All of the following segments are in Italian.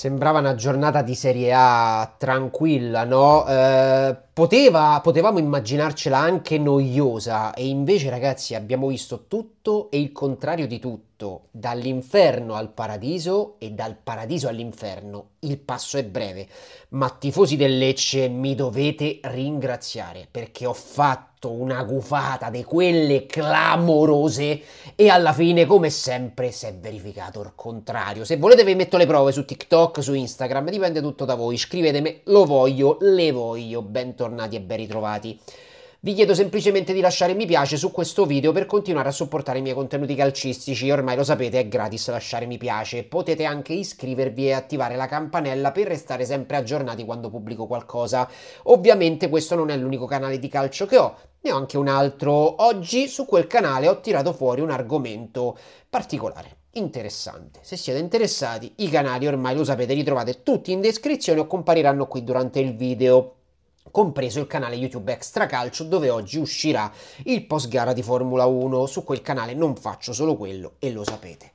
Sembrava una giornata di Serie A tranquilla, no? Eh, poteva, potevamo immaginarcela anche noiosa e invece ragazzi abbiamo visto tutto e il contrario di tutto detto dall'inferno al paradiso e dal paradiso all'inferno. Il passo è breve, ma tifosi del Lecce mi dovete ringraziare perché ho fatto una gufata di quelle clamorose e alla fine, come sempre, si è verificato il contrario. Se volete vi metto le prove su TikTok, su Instagram, dipende tutto da voi. Scrivetemi, lo voglio, le voglio. Bentornati e ben ritrovati. Vi chiedo semplicemente di lasciare mi piace su questo video per continuare a supportare i miei contenuti calcistici. Ormai lo sapete, è gratis lasciare mi piace. Potete anche iscrivervi e attivare la campanella per restare sempre aggiornati quando pubblico qualcosa. Ovviamente questo non è l'unico canale di calcio che ho, ne ho anche un altro. Oggi su quel canale ho tirato fuori un argomento particolare interessante. Se siete interessati, i canali ormai lo sapete, li trovate tutti in descrizione o compariranno qui durante il video compreso il canale YouTube Extra Calcio dove oggi uscirà il post gara di Formula 1. Su quel canale non faccio solo quello e lo sapete.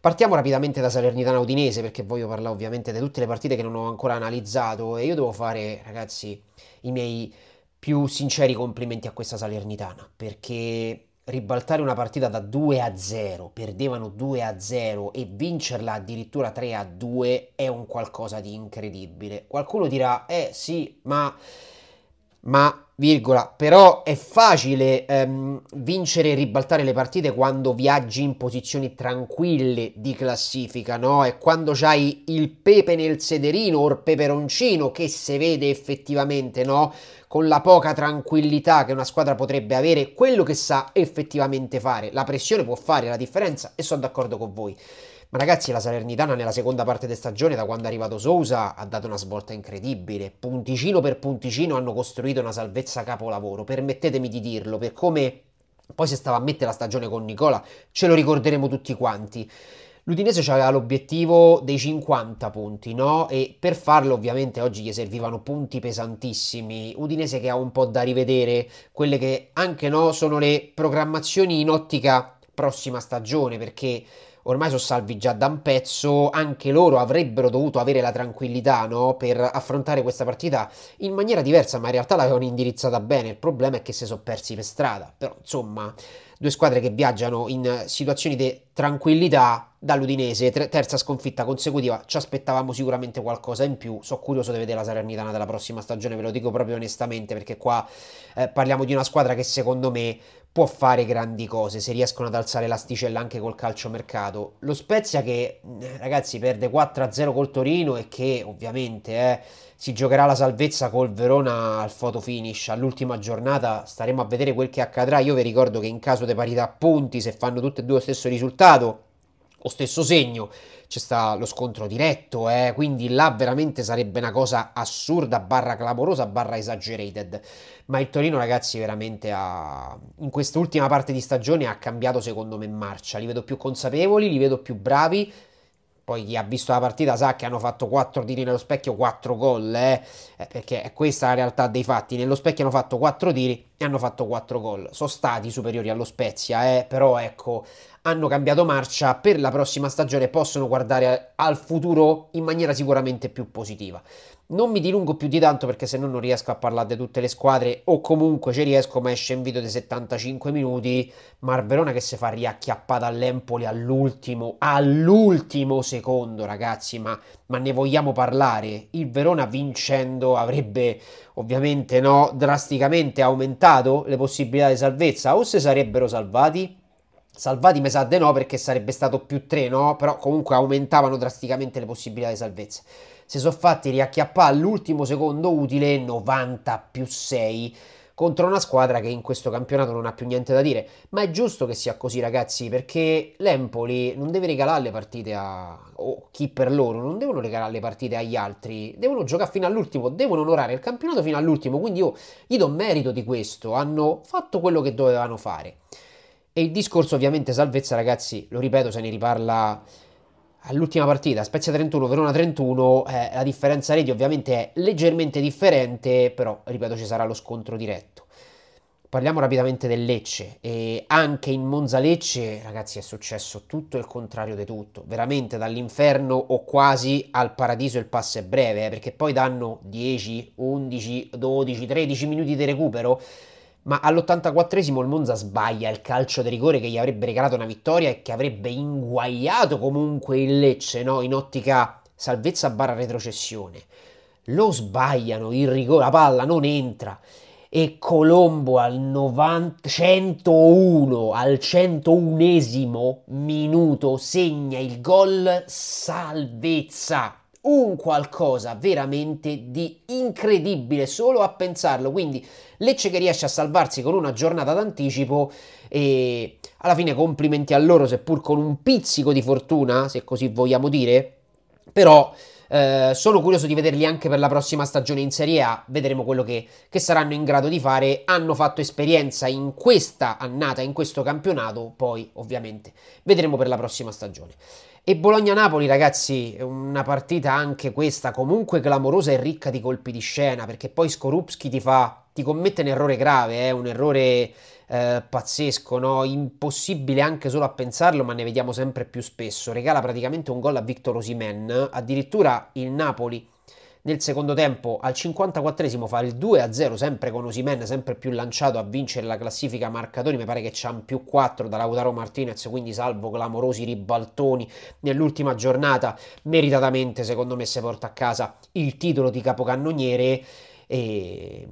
Partiamo rapidamente da Salernitana Udinese perché voglio parlare ovviamente di tutte le partite che non ho ancora analizzato e io devo fare, ragazzi, i miei più sinceri complimenti a questa Salernitana perché ribaltare una partita da 2 a 0, perdevano 2 a 0 e vincerla addirittura 3 a 2 è un qualcosa di incredibile. Qualcuno dirà, eh sì, ma, ma virgola, però è facile ehm, vincere e ribaltare le partite quando viaggi in posizioni tranquille di classifica, no? E quando c'hai il pepe nel sederino o il peperoncino che si vede effettivamente, no? Con la poca tranquillità che una squadra potrebbe avere, quello che sa effettivamente fare. La pressione può fare la differenza e sono d'accordo con voi. Ma ragazzi, la Salernitana nella seconda parte di stagione, da quando è arrivato Sousa, ha dato una svolta incredibile. Punticino per punticino hanno costruito una salvezza capolavoro. Permettetemi di dirlo, per come poi si stava a mettere la stagione con Nicola, ce lo ricorderemo tutti quanti. L'Udinese aveva l'obiettivo dei 50 punti, no? E per farlo ovviamente oggi gli servivano punti pesantissimi. Udinese che ha un po' da rivedere quelle che anche no sono le programmazioni in ottica prossima stagione, perché ormai sono salvi già da un pezzo, anche loro avrebbero dovuto avere la tranquillità no? per affrontare questa partita in maniera diversa, ma in realtà l'avevano indirizzata bene, il problema è che si sono persi per strada, però insomma due squadre che viaggiano in situazioni di tranquillità dall'Udinese, tre, terza sconfitta consecutiva, ci aspettavamo sicuramente qualcosa in più, sono curioso di vedere la Salernitana della prossima stagione, ve lo dico proprio onestamente perché qua eh, parliamo di una squadra che secondo me può fare grandi cose se riescono ad alzare l'asticella anche col calciomercato. Lo Spezia che mm, ragazzi perde 4-0 col Torino e che ovviamente eh, si giocherà la salvezza col Verona al photo finish, all'ultima giornata staremo a vedere quel che accadrà, io vi ricordo che in caso di parità a punti, se fanno tutte e due lo stesso risultato, o stesso segno, c'è sta lo scontro diretto, eh? quindi là veramente sarebbe una cosa assurda, barra clamorosa, barra esagerated. Ma il Torino, ragazzi, veramente ha, in quest'ultima parte di stagione ha cambiato secondo me marcia. Li vedo più consapevoli, li vedo più bravi poi chi ha visto la partita sa che hanno fatto 4 tiri nello specchio, 4 gol, eh? eh perché questa è la realtà dei fatti, nello specchio hanno fatto 4 tiri, e hanno fatto 4 gol. Sono stati superiori allo Spezia, eh, però ecco, hanno cambiato marcia per la prossima stagione, possono guardare al futuro in maniera sicuramente più positiva. Non mi dilungo più di tanto perché se no non riesco a parlare di tutte le squadre o comunque ci riesco ma esce in video di 75 minuti. Marverona che si fa riacchiappata all'Empoli all'ultimo, all'ultimo secondo ragazzi ma, ma ne vogliamo parlare. Il Verona vincendo avrebbe ovviamente no, drasticamente aumentato le possibilità di salvezza o se sarebbero salvati? Salvati mi sa di no perché sarebbe stato più 3, no? Però comunque aumentavano drasticamente le possibilità di salvezza. Se sono fatti riacchiappare all'ultimo secondo utile 90 più 6 contro una squadra che in questo campionato non ha più niente da dire. Ma è giusto che sia così, ragazzi, perché l'Empoli non deve regalare le partite a o chi per loro, non devono regalare le partite agli altri, devono giocare fino all'ultimo, devono onorare il campionato fino all'ultimo. Quindi io gli do merito di questo, hanno fatto quello che dovevano fare. E il discorso ovviamente salvezza, ragazzi, lo ripeto, se ne riparla all'ultima partita, Spezia 31, Verona 31, eh, la differenza reti ovviamente è leggermente differente, però ripeto ci sarà lo scontro diretto. Parliamo rapidamente del Lecce e anche in Monza Lecce, ragazzi, è successo tutto il contrario di tutto, veramente dall'inferno o quasi al paradiso il passo è breve, eh, perché poi danno 10, 11, 12, 13 minuti di recupero ma all'84esimo il Monza sbaglia il calcio di rigore che gli avrebbe regalato una vittoria e che avrebbe inguagliato comunque il Lecce, no? In ottica salvezza barra retrocessione. Lo sbagliano, il rigore, la palla non entra e Colombo al 90, 101, al 101 minuto segna il gol salvezza un qualcosa veramente di incredibile solo a pensarlo. Quindi Lecce che riesce a salvarsi con una giornata d'anticipo e alla fine complimenti a loro, seppur con un pizzico di fortuna, se così vogliamo dire, però eh, sono curioso di vederli anche per la prossima stagione in Serie A, vedremo quello che, che, saranno in grado di fare, hanno fatto esperienza in questa annata, in questo campionato, poi ovviamente vedremo per la prossima stagione. E Bologna-Napoli ragazzi, una partita anche questa comunque clamorosa e ricca di colpi di scena, perché poi Skorupski ti, fa, ti commette un errore grave, eh, un errore eh, pazzesco, no? impossibile anche solo a pensarlo, ma ne vediamo sempre più spesso. Regala praticamente un gol a Victor Osimen, addirittura il Napoli nel secondo tempo al 54 fa il 2-0 sempre con Osimen sempre più lanciato a vincere la classifica marcatori mi pare che c'ha un più 4 da Lautaro Martinez quindi salvo clamorosi ribaltoni nell'ultima giornata meritatamente secondo me si porta a casa il titolo di capocannoniere e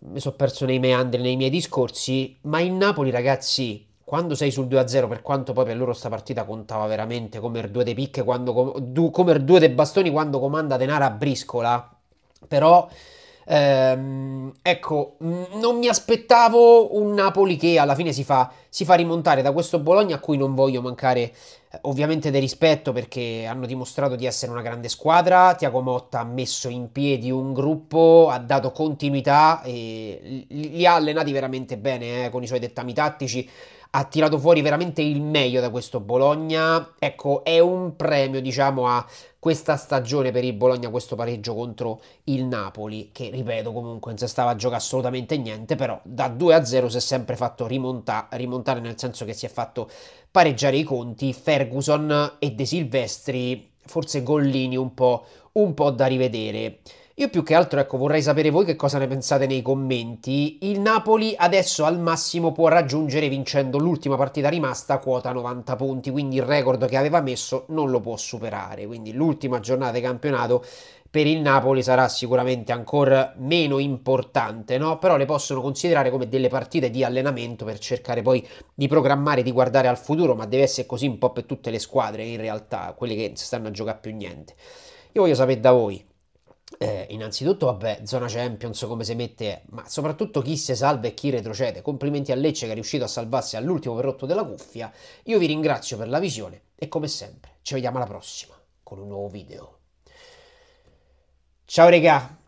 mi sono perso nei meandri nei miei discorsi, ma il Napoli, ragazzi, quando sei sul 2-0, per quanto poi per loro sta partita contava veramente come il 2 de picche, quando, come il 2 de bastoni quando comanda Denara a briscola, però Ehm, ecco, non mi aspettavo un Napoli che alla fine si fa, si fa rimontare da questo Bologna a cui non voglio mancare eh, ovviamente del rispetto perché hanno dimostrato di essere una grande squadra. Tiago Motta ha messo in piedi un gruppo, ha dato continuità e li ha allenati veramente bene eh, con i suoi dettami tattici ha tirato fuori veramente il meglio da questo Bologna. Ecco, è un premio, diciamo, a questa stagione per il Bologna, questo pareggio contro il Napoli, che ripeto comunque non si stava a giocare assolutamente niente, però da 2 a 0 si è sempre fatto rimonta- rimontare, nel senso che si è fatto pareggiare i conti. Ferguson e De Silvestri, forse Gollini un po', un po da rivedere. Io più che altro ecco, vorrei sapere voi che cosa ne pensate nei commenti. Il Napoli adesso al massimo può raggiungere vincendo l'ultima partita rimasta quota 90 punti, quindi il record che aveva messo non lo può superare. Quindi l'ultima giornata di campionato per il Napoli sarà sicuramente ancora meno importante, no? però le possono considerare come delle partite di allenamento per cercare poi di programmare, di guardare al futuro, ma deve essere così un po' per tutte le squadre in realtà, quelle che si stanno a giocare più niente. Io voglio sapere da voi, eh, innanzitutto, vabbè, zona Champions come si mette, ma soprattutto chi si salva e chi retrocede. Complimenti a Lecce che è riuscito a salvarsi all'ultimo perrotto della cuffia. Io vi ringrazio per la visione e come sempre ci vediamo alla prossima con un nuovo video. Ciao regà!